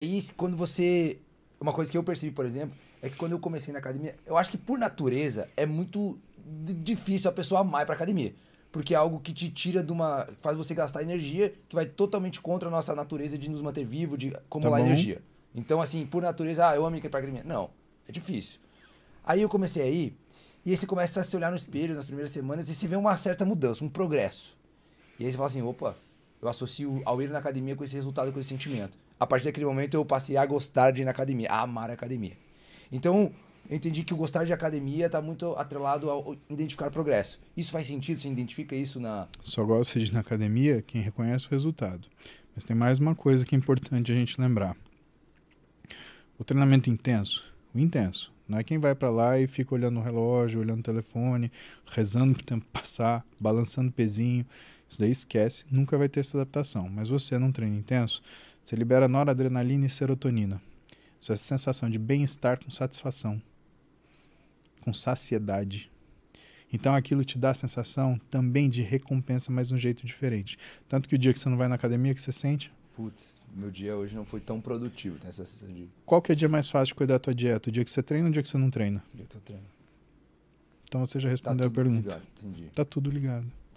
E quando você. Uma coisa que eu percebi, por exemplo, é que quando eu comecei na academia, eu acho que por natureza é muito difícil a pessoa amar para academia. Porque é algo que te tira de uma. faz você gastar energia, que vai totalmente contra a nossa natureza de nos manter vivo, de acumular tá energia. Então, assim, por natureza, ah, eu amo ir pra academia. Não, é difícil. Aí eu comecei a ir, e aí você começa a se olhar no espelho nas primeiras semanas e se vê uma certa mudança, um progresso. E aí você fala assim: opa, eu associo ao ir na academia com esse resultado, com esse sentimento a partir daquele momento eu passei a gostar de ir na academia, a amar a academia. Então, eu entendi que o gostar de academia está muito atrelado ao identificar progresso. Isso faz sentido? Você identifica isso na. Só gosta de ir na academia quem reconhece o resultado. Mas tem mais uma coisa que é importante a gente lembrar: o treinamento intenso. O intenso. Não é quem vai para lá e fica olhando o relógio, olhando o telefone, rezando para o tempo passar, balançando o pezinho. Isso daí esquece, nunca vai ter essa adaptação. Mas você, num treino intenso, você libera noradrenalina e serotonina. Isso é essa sensação de bem-estar com satisfação, com saciedade. Então aquilo te dá a sensação também de recompensa, mas de um jeito diferente. Tanto que o dia que você não vai na academia, que você sente? Putz, meu dia hoje não foi tão produtivo, tem né, essa sensação de... Qual que é o dia mais fácil de cuidar da tua dieta? O dia que você treina ou o dia que você não treina? O dia que eu treino. Então você já tá respondeu tá a pergunta. Ligado, entendi. Tá tudo ligado.